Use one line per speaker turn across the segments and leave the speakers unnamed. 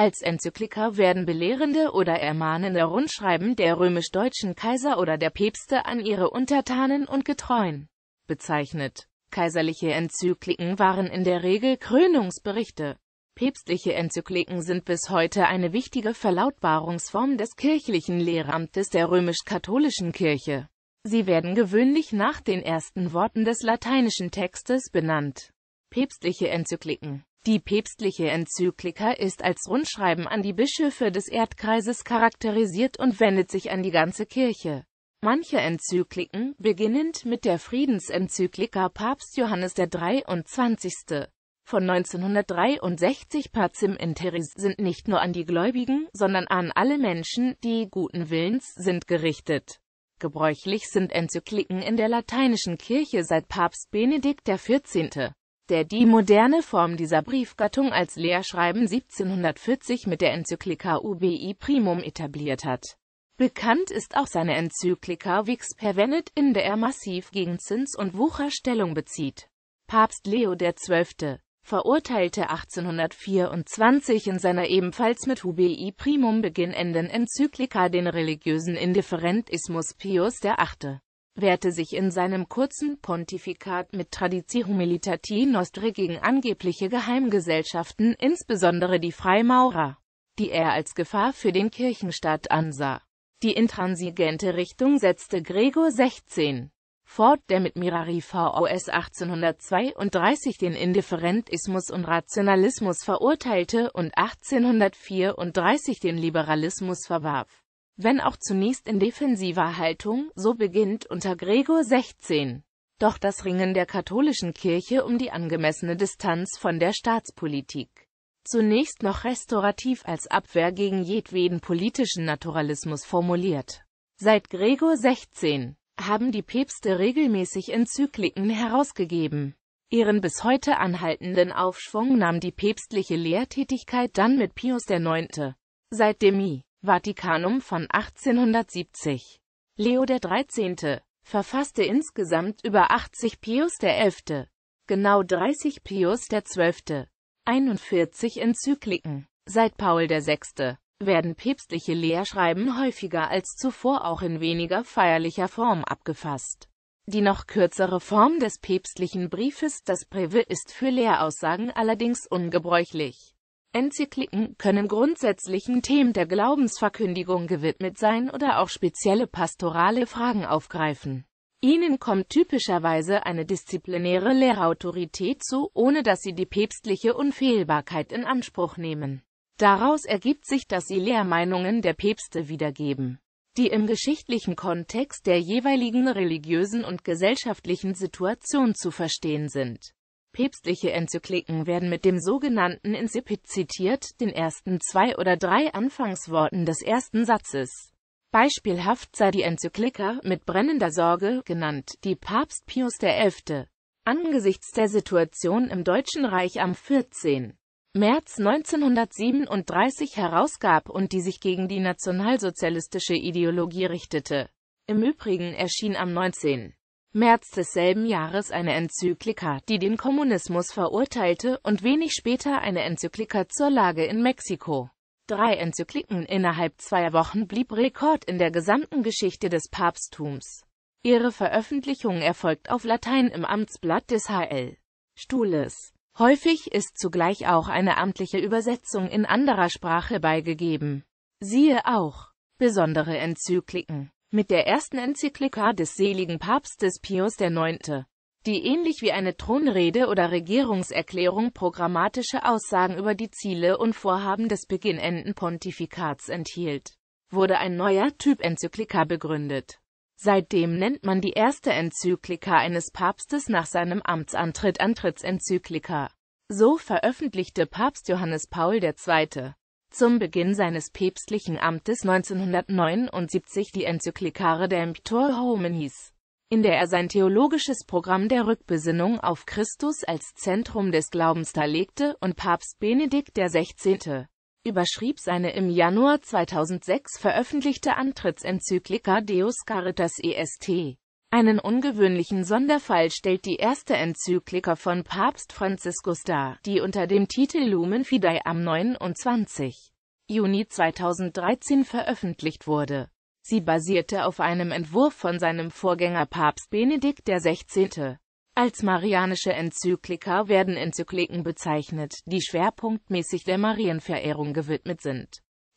Als Enzyklika werden belehrende oder ermahnende Rundschreiben der römisch-deutschen Kaiser oder der Päpste an ihre Untertanen und Getreuen bezeichnet. Kaiserliche Enzykliken waren in der Regel Krönungsberichte. Päpstliche Enzykliken sind bis heute eine wichtige Verlautbarungsform des kirchlichen Lehramtes der römisch-katholischen Kirche. Sie werden gewöhnlich nach den ersten Worten des lateinischen Textes benannt. Päpstliche Enzykliken die päpstliche Enzyklika ist als Rundschreiben an die Bischöfe des Erdkreises charakterisiert und wendet sich an die ganze Kirche. Manche Enzykliken, beginnend mit der Friedensenzyklika Papst Johannes der 23. von 1963 Pacem Interis, sind nicht nur an die Gläubigen, sondern an alle Menschen, die guten Willens sind, gerichtet. Gebräuchlich sind Enzykliken in der lateinischen Kirche seit Papst Benedikt XIV der die moderne Form dieser Briefgattung als Lehrschreiben 1740 mit der Enzyklika Ubi Primum etabliert hat. Bekannt ist auch seine Enzyklika Vix per Venet, in der er massiv gegen Zins und Wucher Stellung bezieht. Papst Leo XII. verurteilte 1824 in seiner ebenfalls mit Ubi Primum beginnenden Enzyklika den religiösen Indifferentismus Pius VIII wehrte sich in seinem kurzen Pontifikat mit Traditio Militati Nostri gegen angebliche Geheimgesellschaften, insbesondere die Freimaurer, die er als Gefahr für den Kirchenstaat ansah. Die intransigente Richtung setzte Gregor 16 fort, der mit Mirari VOS 1832 den Indifferentismus und Rationalismus verurteilte und 1834 den Liberalismus verwarf wenn auch zunächst in defensiver Haltung, so beginnt unter Gregor 16. Doch das Ringen der katholischen Kirche um die angemessene Distanz von der Staatspolitik. Zunächst noch restaurativ als Abwehr gegen jedweden politischen Naturalismus formuliert. Seit Gregor 16 haben die Päpste regelmäßig Enzykliken herausgegeben. Ihren bis heute anhaltenden Aufschwung nahm die päpstliche Lehrtätigkeit dann mit Pius IX. Seit dem I. Vatikanum von 1870. Leo XIII. verfasste insgesamt über 80 Pius XI., genau 30 Pius XII., 41 Enzykliken. Seit Paul VI. werden päpstliche Lehrschreiben häufiger als zuvor auch in weniger feierlicher Form abgefasst. Die noch kürzere Form des päpstlichen Briefes, das Breve, ist für Lehraussagen allerdings ungebräuchlich. Enzykliken können grundsätzlichen Themen der Glaubensverkündigung gewidmet sein oder auch spezielle pastorale Fragen aufgreifen. Ihnen kommt typischerweise eine disziplinäre Lehrautorität zu, ohne dass sie die päpstliche Unfehlbarkeit in Anspruch nehmen. Daraus ergibt sich, dass sie Lehrmeinungen der Päpste wiedergeben, die im geschichtlichen Kontext der jeweiligen religiösen und gesellschaftlichen Situation zu verstehen sind. Päpstliche Enzykliken werden mit dem sogenannten Incipit zitiert, den ersten zwei oder drei Anfangsworten des ersten Satzes. Beispielhaft sei die Enzyklika mit brennender Sorge genannt, die Papst Pius XI. angesichts der Situation im Deutschen Reich am 14. März 1937 herausgab und die sich gegen die nationalsozialistische Ideologie richtete. Im Übrigen erschien am 19. März desselben Jahres eine Enzyklika, die den Kommunismus verurteilte, und wenig später eine Enzyklika zur Lage in Mexiko. Drei Enzykliken innerhalb zwei Wochen blieb Rekord in der gesamten Geschichte des Papsttums. Ihre Veröffentlichung erfolgt auf Latein im Amtsblatt des HL. Stuhles. Häufig ist zugleich auch eine amtliche Übersetzung in anderer Sprache beigegeben. Siehe auch Besondere Enzykliken mit der ersten Enzyklika des seligen Papstes Pius IX., die ähnlich wie eine Thronrede oder Regierungserklärung programmatische Aussagen über die Ziele und Vorhaben des beginnenden Pontifikats enthielt, wurde ein neuer Typ Enzyklika begründet. Seitdem nennt man die erste Enzyklika eines Papstes nach seinem Amtsantritt Antrittsenzyklika. So veröffentlichte Papst Johannes Paul II zum Beginn seines päpstlichen Amtes 1979 die Enzyklikare Demptor Homen hieß, in der er sein theologisches Programm der Rückbesinnung auf Christus als Zentrum des Glaubens darlegte und Papst Benedikt XVI. überschrieb seine im Januar 2006 veröffentlichte Antrittsenzyklika Deus Caritas Est. Einen ungewöhnlichen Sonderfall stellt die erste Enzyklika von Papst Franziskus dar, die unter dem Titel Lumen Fidei am 29. Juni 2013 veröffentlicht wurde. Sie basierte auf einem Entwurf von seinem Vorgänger Papst Benedikt XVI. Als marianische Enzyklika werden Enzykliken bezeichnet, die schwerpunktmäßig der Marienverehrung gewidmet sind.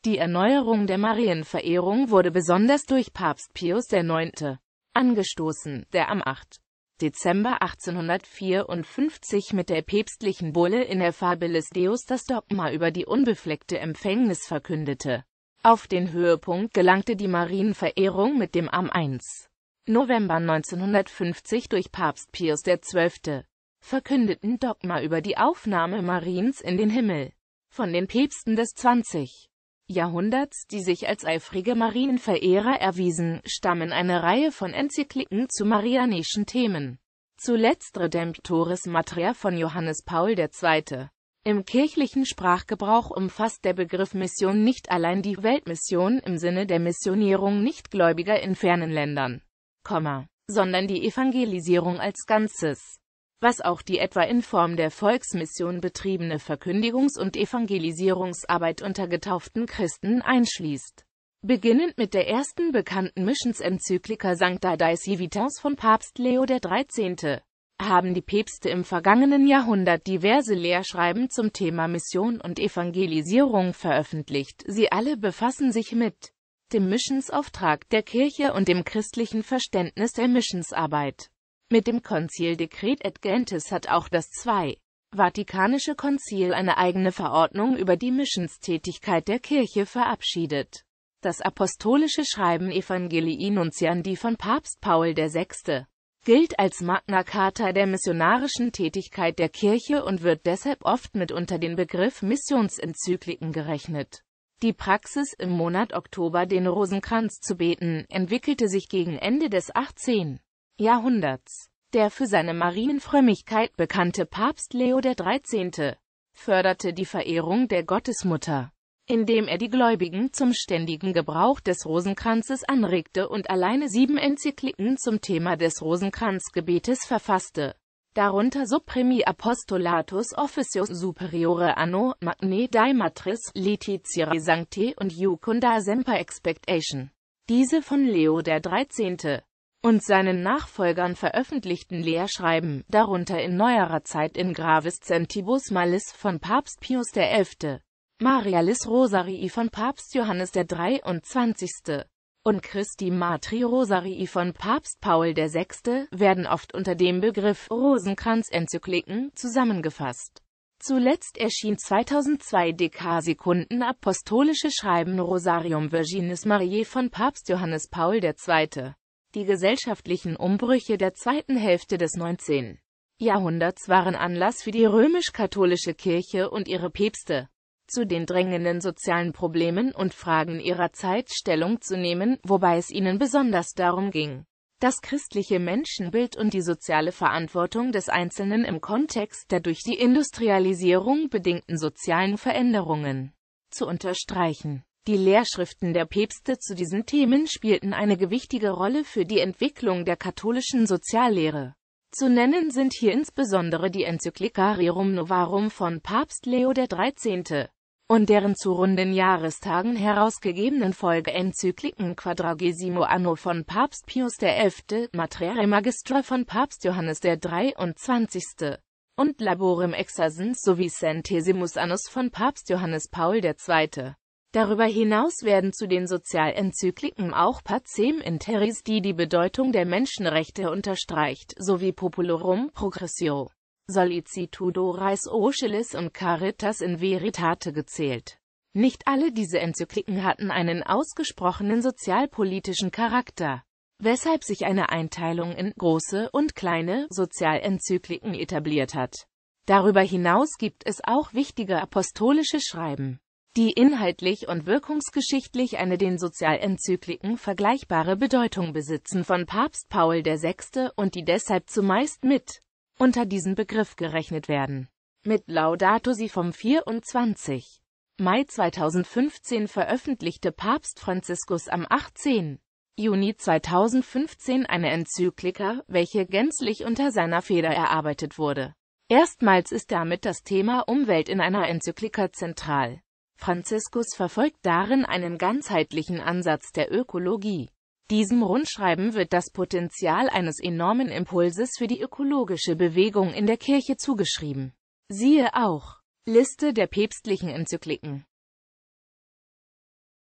Die Erneuerung der Marienverehrung wurde besonders durch Papst Pius IX angestoßen, der am 8. Dezember 1854 mit der päpstlichen Bulle in der Fabilis Deus das Dogma über die unbefleckte Empfängnis verkündete. Auf den Höhepunkt gelangte die Marienverehrung mit dem am 1. November 1950 durch Papst Pius XII. verkündeten Dogma über die Aufnahme Mariens in den Himmel. Von den Päpsten des 20. Jahrhunderts, die sich als eifrige Marienverehrer erwiesen, stammen eine Reihe von Enzykliken zu marianischen Themen. Zuletzt Redemptoris Materia von Johannes Paul II. Im kirchlichen Sprachgebrauch umfasst der Begriff Mission nicht allein die Weltmission im Sinne der Missionierung Nichtgläubiger in fernen Ländern, sondern die Evangelisierung als Ganzes was auch die etwa in Form der Volksmission betriebene Verkündigungs- und Evangelisierungsarbeit unter getauften Christen einschließt. Beginnend mit der ersten bekannten Missionsenzyklika Sancta Dici Vitas von Papst Leo XIII. haben die Päpste im vergangenen Jahrhundert diverse Lehrschreiben zum Thema Mission und Evangelisierung veröffentlicht. Sie alle befassen sich mit dem Missionsauftrag der Kirche und dem christlichen Verständnis der Missionsarbeit. Mit dem Konzildekret et Gentes hat auch das II. Vatikanische Konzil eine eigene Verordnung über die Missionstätigkeit der Kirche verabschiedet. Das apostolische Schreiben Evangelii Nuntiandi von Papst Paul VI. gilt als Magna Carta der missionarischen Tätigkeit der Kirche und wird deshalb oft mit unter den Begriff Missionsenzykliken gerechnet. Die Praxis, im Monat Oktober den Rosenkranz zu beten, entwickelte sich gegen Ende des 18. Jahrhunderts. Der für seine Marienfrömmigkeit bekannte Papst Leo XIII. förderte die Verehrung der Gottesmutter, indem er die Gläubigen zum ständigen Gebrauch des Rosenkranzes anregte und alleine sieben Enzykliken zum Thema des Rosenkranzgebetes verfasste, darunter Supremi Apostolatus Officios Superiore Anno Magne Dei Matris Letitiae Sancte und Jucunda Semper Expectation. Diese von Leo XIII und seinen Nachfolgern veröffentlichten Lehrschreiben, darunter in neuerer Zeit in Gravis Centibus Malis von Papst Pius XI., Marialis Rosarii von Papst Johannes der 23. und Christi Matri Rosarii von Papst Paul VI. werden oft unter dem Begriff Rosenkranz-Enzykliken zusammengefasst. Zuletzt erschien 2002 DK Sekunden Apostolische Schreiben Rosarium Virginis Mariae von Papst Johannes Paul II. Die gesellschaftlichen Umbrüche der zweiten Hälfte des 19. Jahrhunderts waren Anlass für die römisch-katholische Kirche und ihre Päpste, zu den drängenden sozialen Problemen und Fragen ihrer Zeit Stellung zu nehmen, wobei es ihnen besonders darum ging, das christliche Menschenbild und die soziale Verantwortung des Einzelnen im Kontext der durch die Industrialisierung bedingten sozialen Veränderungen zu unterstreichen. Die Lehrschriften der Päpste zu diesen Themen spielten eine gewichtige Rolle für die Entwicklung der katholischen Soziallehre. Zu nennen sind hier insbesondere die Enzyklika Rerum Novarum von Papst Leo XIII. und deren zu runden Jahrestagen herausgegebenen Folge Enzykliken Quadragesimo Anno von Papst Pius XI., Matrere Magistra von Papst Johannes der 23 und Laborem Exersens sowie Centesimus Annus von Papst Johannes Paul II. Darüber hinaus werden zu den Sozialenzykliken auch Pacem Interis, die die Bedeutung der Menschenrechte unterstreicht, sowie Populorum Progressio, Solicitudo Reis Ocelis und Caritas in Veritate gezählt. Nicht alle diese Enzykliken hatten einen ausgesprochenen sozialpolitischen Charakter, weshalb sich eine Einteilung in große und kleine Sozialenzykliken etabliert hat. Darüber hinaus gibt es auch wichtige apostolische Schreiben die inhaltlich und wirkungsgeschichtlich eine den Sozialenzykliken vergleichbare Bedeutung besitzen, von Papst Paul VI. und die deshalb zumeist mit unter diesen Begriff gerechnet werden. Mit Laudato Si vom 24. Mai 2015 veröffentlichte Papst Franziskus am 18. Juni 2015 eine Enzyklika, welche gänzlich unter seiner Feder erarbeitet wurde. Erstmals ist damit das Thema Umwelt in einer Enzyklika zentral. Franziskus verfolgt darin einen ganzheitlichen Ansatz der Ökologie. Diesem Rundschreiben wird das Potenzial eines enormen Impulses für die ökologische Bewegung in der Kirche zugeschrieben. Siehe auch Liste der päpstlichen Enzykliken